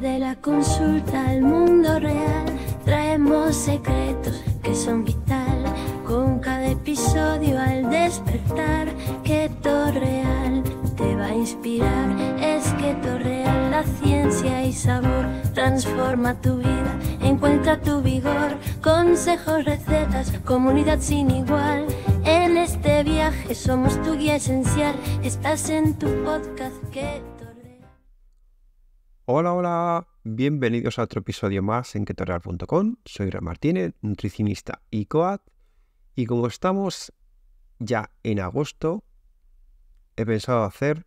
de la consulta al mundo real traemos secretos que son vital con cada episodio al despertar que Real te va a inspirar es que Real la ciencia y sabor transforma tu vida encuentra tu vigor consejos recetas comunidad sin igual en este viaje somos tu guía esencial estás en tu podcast que Hola, hola, bienvenidos a otro episodio más en ketoreal.com. Soy Ra Martínez, nutricionista y coad. Y como estamos ya en agosto, he pensado hacer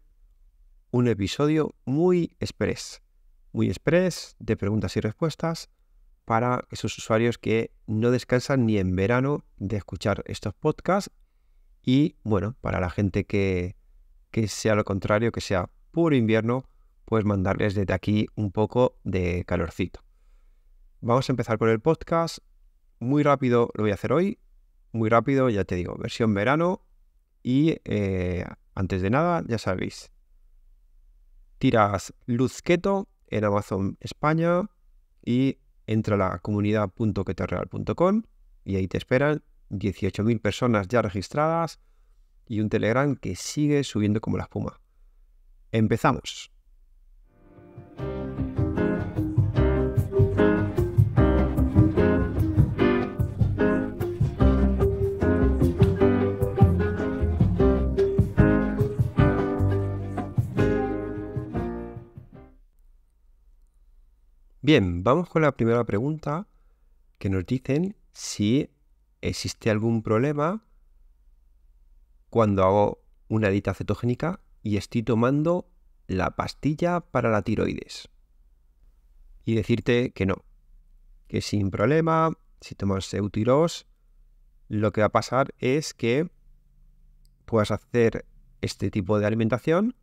un episodio muy express. Muy express de preguntas y respuestas para esos usuarios que no descansan ni en verano de escuchar estos podcasts. Y bueno, para la gente que, que sea lo contrario, que sea puro invierno mandarles desde aquí un poco de calorcito. Vamos a empezar con el podcast. Muy rápido lo voy a hacer hoy. Muy rápido, ya te digo, versión verano. Y eh, antes de nada, ya sabéis, tiras Luz Keto en Amazon España y entra a la comunidad.ketoreal.com y ahí te esperan 18.000 personas ya registradas y un Telegram que sigue subiendo como la espuma. Empezamos. Bien, vamos con la primera pregunta que nos dicen si existe algún problema cuando hago una dieta cetogénica y estoy tomando la pastilla para la tiroides. Y decirte que no, que sin problema, si tomas Eutiros, lo que va a pasar es que puedas hacer este tipo de alimentación,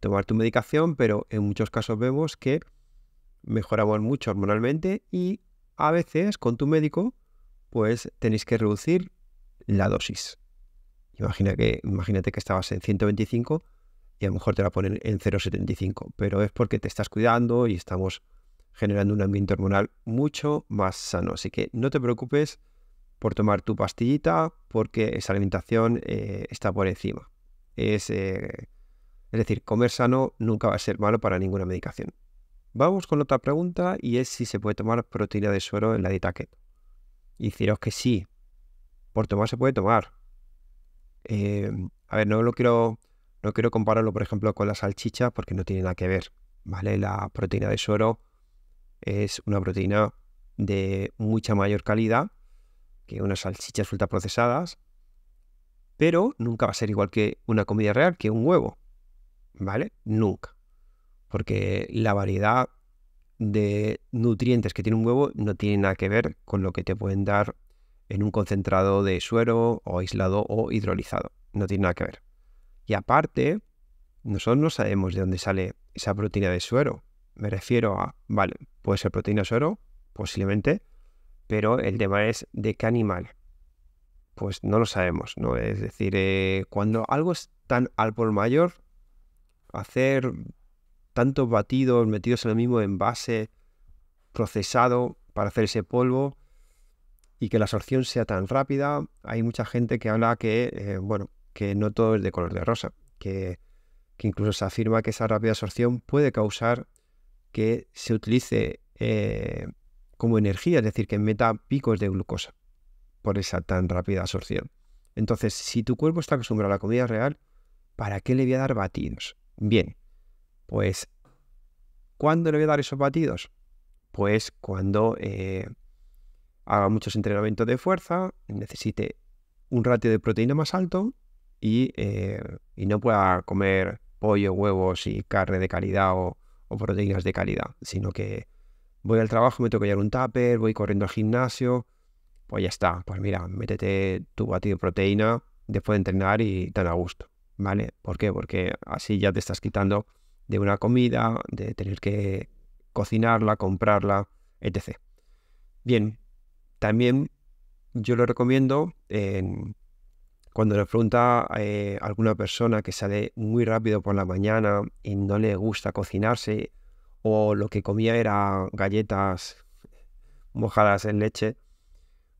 tomar tu medicación, pero en muchos casos vemos que mejoramos mucho hormonalmente y a veces con tu médico pues tenéis que reducir la dosis. Imagina que, imagínate que estabas en 125 y a lo mejor te la ponen en 0,75, pero es porque te estás cuidando y estamos generando un ambiente hormonal mucho más sano. Así que no te preocupes por tomar tu pastillita porque esa alimentación eh, está por encima. Eh, es, decir, comer sano nunca va a ser malo para ninguna medicación. Vamos con otra pregunta y es si se puede tomar proteína de suero en la dieta keto. Y deciros que sí, por tomar se puede tomar. Eh, a ver, no lo quiero no quiero compararlo, por ejemplo, con la salchicha porque no tiene nada que ver, ¿vale? La proteína de suero es una proteína de mucha mayor calidad que unas salchichas procesadas, pero nunca va a ser igual que una comida real, que un huevo, ¿vale? Nunca. Porque la variedad de nutrientes que tiene un huevo no tiene nada que ver con lo que te pueden dar en un concentrado de suero o aislado o hidrolizado. No tiene nada que ver. Y aparte, nosotros no sabemos de dónde sale esa proteína de suero. Me refiero a, vale, puede ser proteína de suero, posiblemente, pero el tema es de qué animal. Pues no lo sabemos, ¿no? Es decir, eh, cuando algo es tan al por mayor, hacer tantos batidos metidos en el mismo envase, procesado para hacer ese polvo y que la absorción sea tan rápida, hay mucha gente que habla que, eh, bueno, que no todo es de color de rosa, que, incluso se afirma que esa rápida absorción puede causar que se utilice eh, como energía, es decir, que meta picos de glucosa por esa tan rápida absorción. Entonces, si tu cuerpo está acostumbrado a la comida real, ¿para qué le voy a dar batidos? Bien, pues, ¿cuándo le voy a dar esos batidos? Pues cuando eh, haga muchos entrenamientos de fuerza, necesite un ratio de proteína más alto eh, y, no pueda comer pollo, huevos y carne de calidad o, proteínas de calidad, sino que voy al trabajo, me tengo que llevar un tupper, voy corriendo al gimnasio, pues ya está, pues mira, métete tu batido de proteína después de entrenar y tan a gusto, ¿vale? ¿Por qué? Porque así ya te estás quitando de una comida, de tener que cocinarla, comprarla, etc. Bien, también yo lo recomiendo en, cuando le pregunta eh, a alguna persona que sale muy rápido por la mañana y no le gusta cocinarse, o lo que comía era galletas mojadas en leche,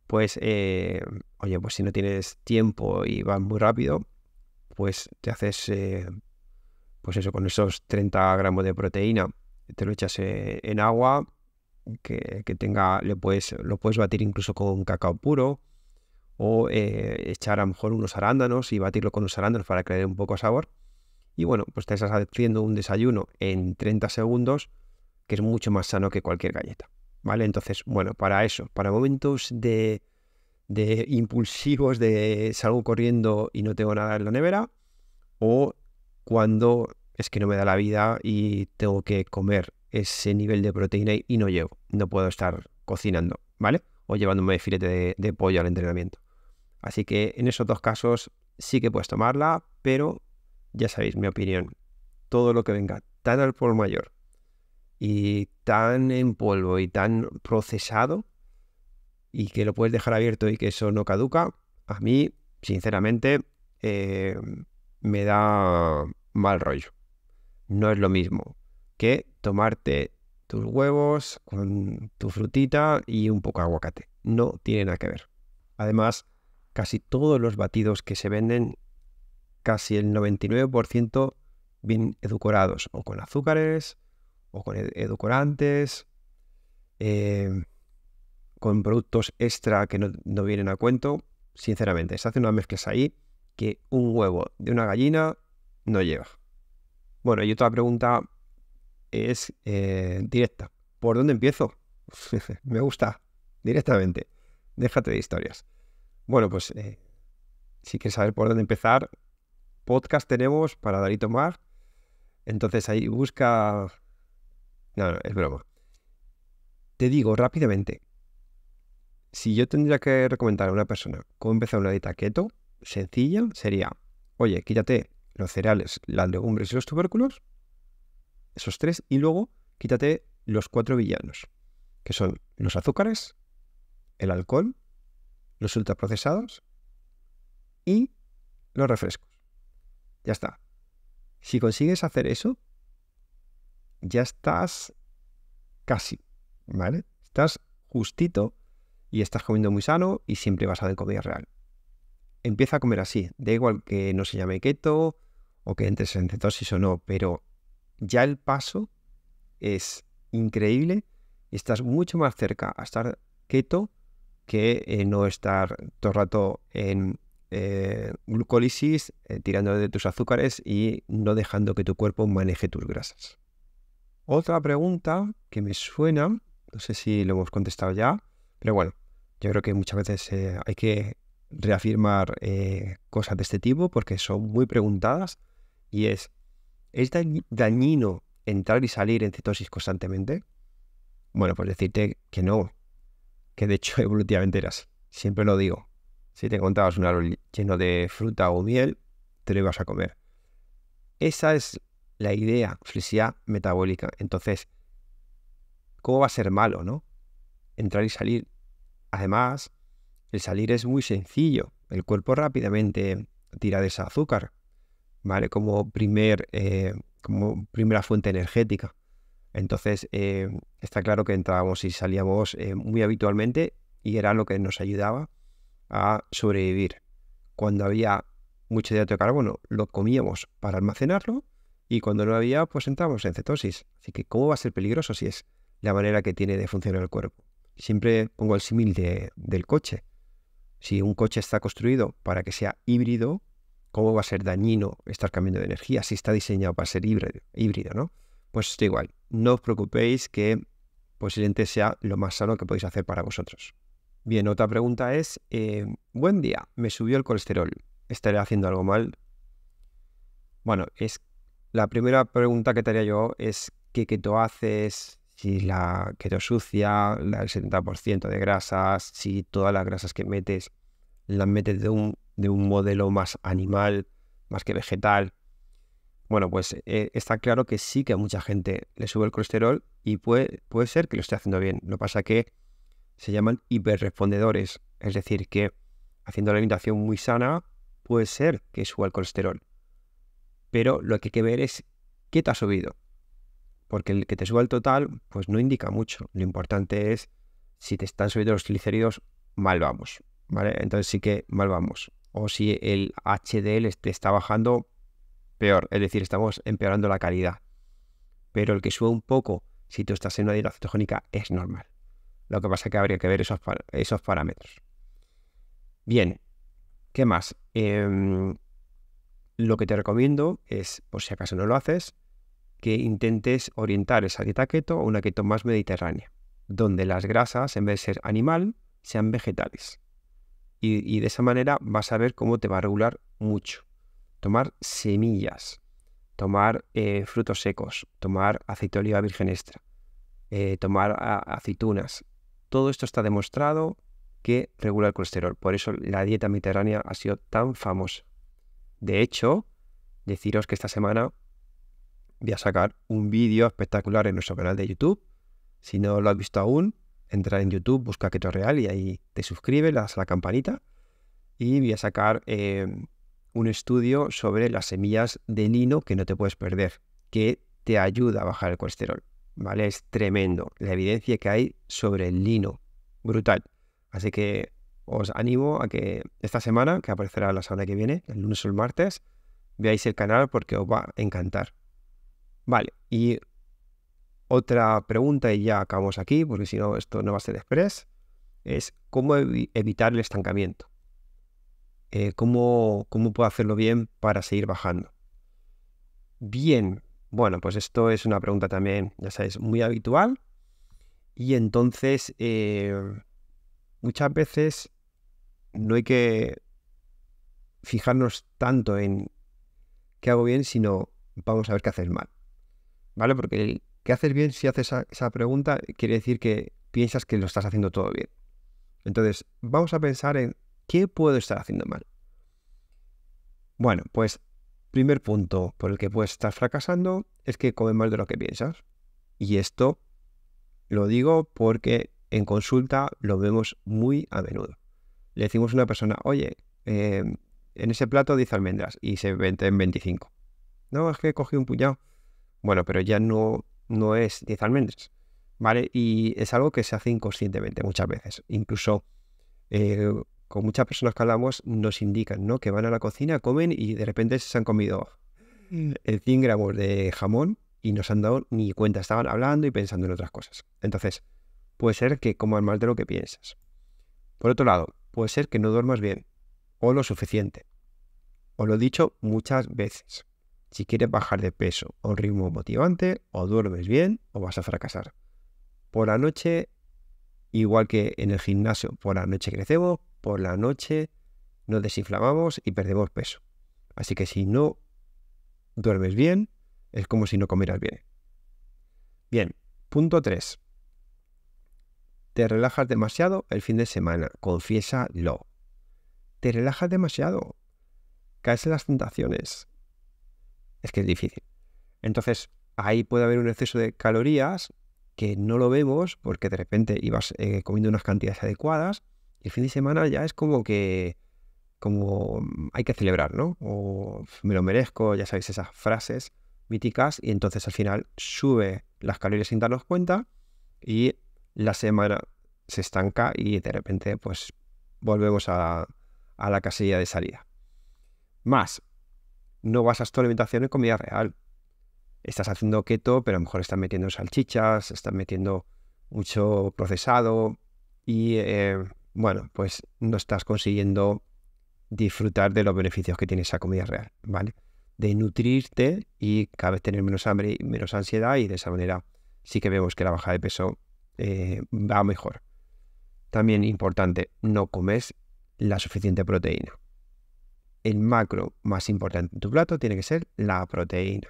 pues, eh, oye, pues si no tienes tiempo y vas muy rápido, pues te haces, eh, pues eso, con esos 30 gramos de proteína, te lo echas en agua, que, que, tenga, le puedes, lo puedes batir incluso con cacao puro, o eh, echar a lo mejor unos arándanos y batirlo con unos arándanos para que un poco de sabor. Y bueno, pues te estás haciendo un desayuno en 30 segundos que es mucho más sano que cualquier galleta. ¿Vale? Entonces, bueno, para eso, para momentos de, impulsivos, de salgo corriendo y no tengo nada en la nevera, o cuando es que no me da la vida y tengo que comer ese nivel de proteína y no llevo, no puedo estar cocinando, ¿vale? O llevándome filete de pollo al entrenamiento. Así que en esos dos casos sí que puedes tomarla, pero ya sabéis mi opinión. Todo lo que venga tan al por mayor y tan en polvo y tan procesado y que lo puedes dejar abierto y que eso no caduca, a mí, sinceramente, eh, me da mal rollo. No es lo mismo que tomarte tus huevos con tu frutita y un poco de aguacate. No tiene nada que ver. Además, casi todos los batidos que se venden, casi el 99% vienen edulcorados, o con azúcares, o con edulcorantes, em, con productos extra que no, vienen a cuento. Sinceramente, se hace unas mezclas ahí que un huevo de una gallina no lleva. Bueno, y otra pregunta es eh, directa. ¿Por dónde empiezo? Me gusta, directamente. Déjate de historias. Bueno, pues eh, si quieres saber por dónde empezar, podcast tenemos para dar y tomar. Entonces ahí busca... No, no, es broma. Te digo rápidamente, si yo tendría que recomendar a una persona cómo empezar una dieta keto, sencilla sería, oye, quítate los cereales, las legumbres y los tubérculos, esos tres, y luego quítate los cuatro villanos, que son los azúcares, el alcohol, los ultraprocesados y los refrescos. Ya está. Si consigues hacer eso, ya estás casi, ¿vale? Estás justito y estás comiendo muy sano y siempre a en comida real. Empieza a comer así, da igual que no se llame keto o que entres en cetosis o no, pero ya el paso es increíble y estás mucho más cerca a estar keto que eh, no estar todo el rato en eh, glucólisis, eh, tirando de tus azúcares y no dejando que tu cuerpo maneje tus grasas. Otra pregunta que me suena, no sé si lo hemos contestado ya, pero bueno, yo creo que muchas veces hay que reafirmar cosas de este tipo porque son muy preguntadas y es, ¿es dañino entrar y salir en cetosis constantemente? Bueno, pues decirte que no, que de hecho evolutivamente eras. Siempre lo digo. Si te encontrabas un árbol lleno de fruta o miel, te lo ibas a comer. Esa es la idea, felicidad metabólica. Entonces, ¿cómo va a ser malo, no? Entrar y salir. Además, el salir es muy sencillo. El cuerpo rápidamente tira de ese azúcar, ¿vale? Como, primer, eh, como primera fuente energética. Entonces, eh, está claro que entrábamos y salíamos eh, muy habitualmente y era lo que nos ayudaba a sobrevivir. Cuando había mucho dióxido de carbono, lo comíamos para almacenarlo y cuando no había, pues entrábamos en cetosis. Así que, ¿cómo va a ser peligroso si es la manera que tiene de funcionar el cuerpo? Siempre pongo el símil del coche. Si un coche está construido para que sea híbrido, ¿cómo va a ser dañino estar cambiando de energía si está diseñado para ser híbrido, híbrido ¿no? Pues está igual, no os preocupéis que posiblemente sea lo más sano que podéis hacer para vosotros. Bien, otra pregunta es, eh, buen día, me subió el colesterol, ¿estaré haciendo algo mal? Bueno, es la primera pregunta que te haría yo es qué keto haces, si la keto sucia, la, el 70% de grasas, si todas las grasas que metes las metes de de un modelo más animal, más que vegetal. Bueno, pues eh, está claro que sí que a mucha gente le sube el colesterol y puede, puede ser que lo esté haciendo bien. Lo que pasa que se llaman hiperrespondedores, es decir, que haciendo la alimentación muy sana puede ser que suba el colesterol. Pero lo que hay que ver es qué te ha subido. Porque el que te suba el total, pues no indica mucho. Lo importante es si te están subiendo los triglicéridos, mal vamos. ¿Vale? Entonces sí que mal vamos. O si el HDL te está bajando, peor, es decir, estamos empeorando la calidad. Pero el que sube un poco, si tú estás en una dieta cetogénica, es normal. Lo que pasa es que habría que ver esos, parámetros. Bien, ¿qué más? Em, lo que te recomiendo es, por si acaso no lo haces, que intentes orientar esa dieta keto a una keto más mediterránea, donde las grasas, en vez de ser animal, sean vegetales. y de esa manera vas a ver cómo te va a regular mucho tomar semillas, tomar eh, frutos secos, tomar aceite de oliva virgen extra, eh, tomar aceitunas. Todo esto está demostrado que regula el colesterol. Por eso la dieta mediterránea ha sido tan famosa. De hecho, deciros que esta semana voy a sacar un vídeo espectacular en nuestro canal de YouTube. Si no lo has visto aún, entra en YouTube, busca Keto Real y ahí te suscribes, a la campanita. Y voy a sacar eh, un estudio sobre las semillas de lino que no te puedes perder, que te ayuda a bajar el colesterol. ¿Vale? Es tremendo la evidencia que hay sobre el lino. Brutal. Así que os animo a que esta semana, que aparecerá la semana que viene, el lunes o el martes, veáis el canal porque os va a encantar. Vale, y otra pregunta y ya acabamos aquí, porque si no esto no va a ser express, es cómo evitar el estancamiento. Eh, ¿cómo, puedo hacerlo bien para seguir bajando. Bien, bueno, pues esto es una pregunta también, ya sabes, muy habitual. Y entonces, eh, muchas veces no hay que fijarnos tanto en qué hago bien, sino vamos a ver qué haces mal. ¿Vale? Porque el qué haces bien, si haces esa pregunta, quiere decir que piensas que lo estás haciendo todo bien. Entonces, vamos a pensar en ¿Qué puedo estar haciendo mal? Bueno, pues primer punto por el que puedes estar fracasando es que comes mal de lo que piensas. Y esto lo digo porque en consulta lo vemos muy a menudo. Le decimos a una persona, oye, em, en ese plato 10 almendras y se venden 25. No, es que cogí un puñado. Bueno, pero ya no, no es 10 almendras. ¿Vale? Y es algo que se hace inconscientemente muchas veces. Incluso eh, con muchas personas que hablamos nos indican, ¿no? Que van a la cocina, comen y de repente se han comido 100 mm. gramos de jamón y no se han dado ni cuenta, estaban hablando y pensando en otras cosas. Entonces, puede ser que comas mal de lo que piensas. Por otro lado, puede ser que no duermas bien o lo suficiente. Os lo he dicho muchas veces. Si quieres bajar de peso o ritmo motivante, o duermes bien o vas a fracasar. Por la noche, igual que en el gimnasio, por la noche crecemos, por la noche nos desinflamamos y perdemos peso. Así que si no duermes bien, es como si no comieras bien. Bien, punto 3. Te relajas demasiado el fin de semana, confiésalo. Te relajas demasiado, caes en las tentaciones. Es que es difícil. Entonces, ahí puede haber un exceso de calorías que no lo vemos porque de repente ibas eh, comiendo unas cantidades adecuadas el fin de semana ya es como que como mm, hay que celebrar, ¿no? O me lo merezco, ya sabéis esas frases míticas y entonces al final sube las calorías sin darnos cuenta y la semana se estanca y de repente pues volvemos a, la casilla de salida. Más, no vas a tu alimentación en comida real. Estás haciendo keto, pero a lo mejor estás metiendo salchichas, estás metiendo mucho procesado y eh, bueno, pues no estás consiguiendo disfrutar de los beneficios que tiene esa comida real, ¿vale? De nutrirte y cada vez tener menos hambre y menos ansiedad y de esa manera sí que vemos que la baja de peso eh, va mejor. También importante, no comes la suficiente proteína. El macro más importante en tu plato tiene que ser la proteína.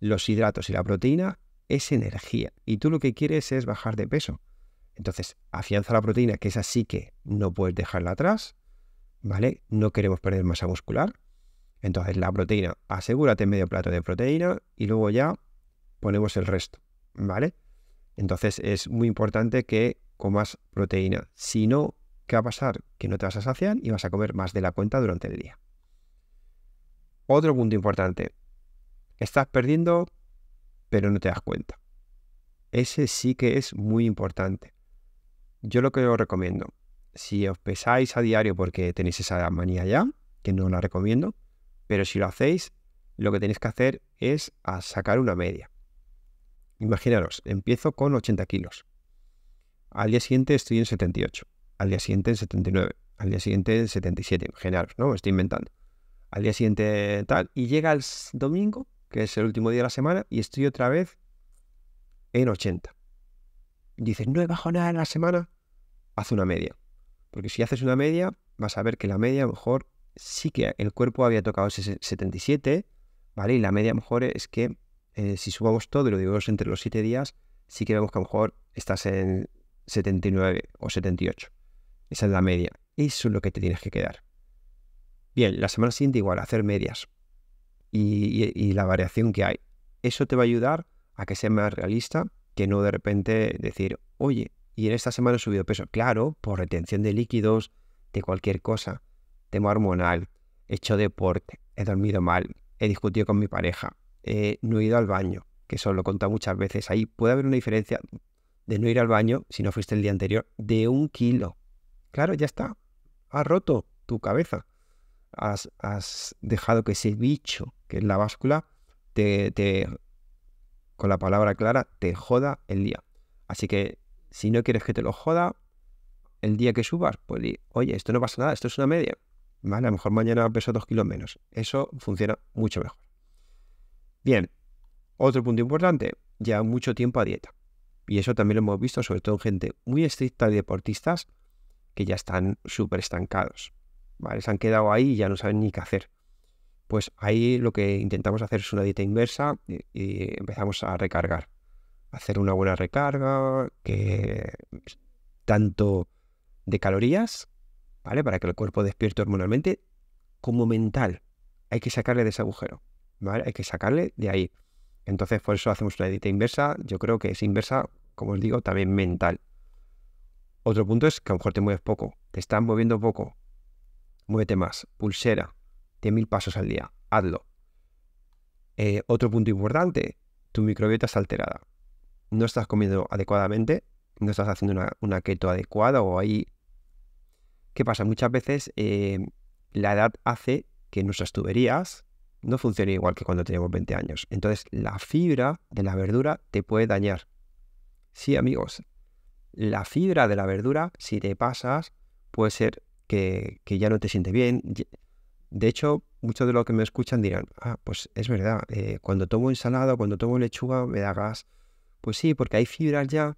Los hidratos y la proteína es energía y tú lo que quieres es bajar de peso. Entonces, afianza la proteína, que esa sí que no puedes dejarla atrás, ¿vale? No queremos perder masa muscular. Entonces, la proteína, asegúrate medio plato de proteína y luego ya ponemos el resto, ¿vale? Entonces, es muy importante que comas proteína. Si no, ¿qué va a pasar? Que no te vas a saciar y vas a comer más de la cuenta durante el día. Otro punto importante. Estás perdiendo, pero no te das cuenta. Ese sí que es muy importante. Yo lo que os recomiendo, si os pesáis a diario porque tenéis esa manía ya, que no la recomiendo, pero si lo hacéis, lo que tenéis que hacer es sacar una media. Imaginaros, empiezo con 80 kilos. Al día siguiente estoy en 78, al día siguiente en 79, al día siguiente en 77, imaginaros, ¿no? Me estoy inventando. Al día siguiente tal, y llega el domingo, que es el último día de la semana, y estoy otra vez en 80 dices, no he bajado nada en la semana, haz una media. Porque si haces una media, vas a ver que la media a lo mejor sí que el cuerpo había tocado ese 77, ¿vale? Y la media a lo mejor es que eh, si subamos todo y lo dividimos entre los 7 días, sí que vemos que a lo mejor estás en 79 o 78. Esa es la media. Eso es lo que te tienes que quedar. Bien, la semana siguiente igual, hacer medias y, y la variación que hay. Eso te va a ayudar a que sea más realista que no de repente decir, oye, y en esta semana he subido peso. Claro, por retención de líquidos, de cualquier cosa, tema hormonal, he hecho deporte, he dormido mal, he discutido con mi pareja, eh, no he ido al baño, que eso lo he contado muchas veces. Ahí puede haber una diferencia de no ir al baño, si no fuiste el día anterior, de un kilo. Claro, ya está. Has roto tu cabeza. Has, has dejado que ese bicho, que es la báscula, te con la palabra clara, te joda el día. Así que si no quieres que te lo joda, el día que subas, pues di, oye, esto no pasa nada, esto es una media. Vale, a lo mejor mañana peso dos kilos menos. Eso funciona mucho mejor. Bien, otro punto importante, ya mucho tiempo a dieta. Y eso también lo hemos visto, sobre todo en gente muy estricta y deportistas que ya están súper estancados. ¿vale? Se han quedado ahí y ya no saben ni qué hacer pues ahí lo que intentamos hacer es una dieta inversa y, empezamos a recargar. Hacer una buena recarga, que tanto de calorías, ¿vale? Para que el cuerpo despierte hormonalmente, como mental. Hay que sacarle de ese agujero, ¿vale? Hay que sacarle de ahí. Entonces, por eso hacemos una dieta inversa. Yo creo que es inversa, como os digo, también mental. Otro punto es que a lo mejor te mueves poco, te estás moviendo poco. Muévete más. Pulsera, mil pasos al día. Hazlo. Eh, otro punto importante, tu microbiota está alterada. No estás comiendo adecuadamente, no estás haciendo una, una keto adecuada o ahí... ¿Qué pasa? Muchas veces eh, la edad hace que nuestras tuberías no funcionen igual que cuando teníamos 20 años. Entonces la fibra de la verdura te puede dañar. Sí, amigos, la fibra de la verdura, si te pasas, puede ser que, que ya no te siente bien, de hecho, muchos de los que me escuchan dirán, ah, pues es verdad, eh, cuando tomo ensalada, cuando tomo lechuga, me da gas. Pues sí, porque hay fibras ya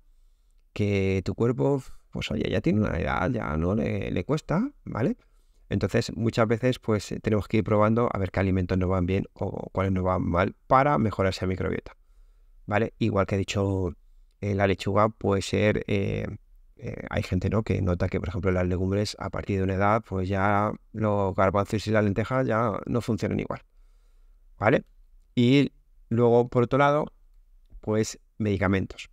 que tu cuerpo, pues oye, ya tiene una edad, ya no le, cuesta, ¿vale? Entonces, muchas veces, pues tenemos que ir probando a ver qué alimentos nos van bien o cuáles nos van mal para mejorar esa microbiota, ¿vale? Igual que he dicho, eh, la lechuga puede ser eh, eh, hay gente ¿no? que nota que, por ejemplo, las legumbres a partir de una edad, pues ya los garbanzos y las lentejas ya no funcionan igual. ¿Vale? Y luego, por otro lado, pues medicamentos.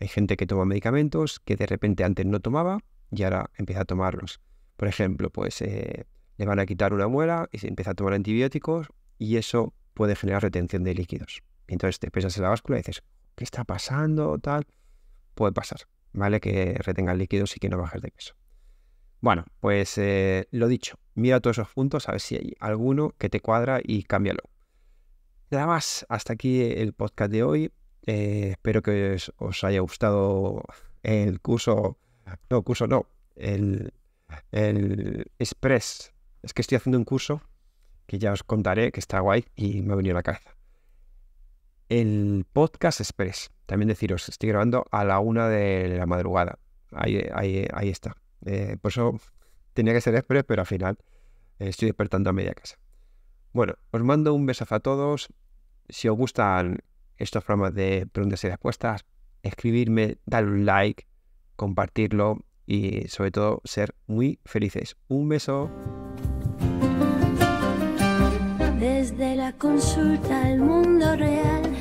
Hay gente que toma medicamentos que de repente antes no tomaba y ahora empieza a tomarlos. Por ejemplo, pues eh, le van a quitar una muela y se empieza a tomar antibióticos y eso puede generar retención de líquidos. Y Entonces te pesas en la báscula y dices, ¿qué está pasando? Tal. Puede pasar. ¿vale? Que retengan líquidos y que no bajes de peso. Bueno, pues eh, lo dicho, mira todos esos puntos a ver si hay alguno que te cuadra y cámbialo. Nada más, hasta aquí el podcast de hoy. Eh, espero que os, haya gustado el curso, no, curso no, el, el Express. Es que estoy haciendo un curso que ya os contaré que está guay y me ha venido a la cabeza el podcast express. También deciros, estoy grabando a la una de la madrugada. Ahí, está. Eh, por eso tenía que ser express, pero al final eh, estoy despertando a media casa. Bueno, os mando un besazo a todos. Si os gustan estos programas de preguntas y respuestas, escribirme, dar un like, compartirlo y sobre todo ser muy felices. Un beso. Desde la consulta al mundo real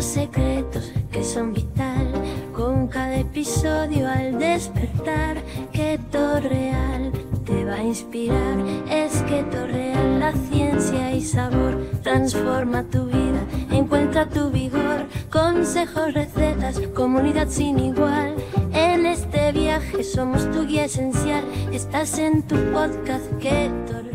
secretos que son vital. Con cada episodio al despertar, que Real te va a inspirar. Es que Real, la ciencia y sabor, transforma tu vida, encuentra tu vigor. Consejos, recetas, comunidad sin igual. En este viaje somos tu guía esencial. Estás en tu podcast, que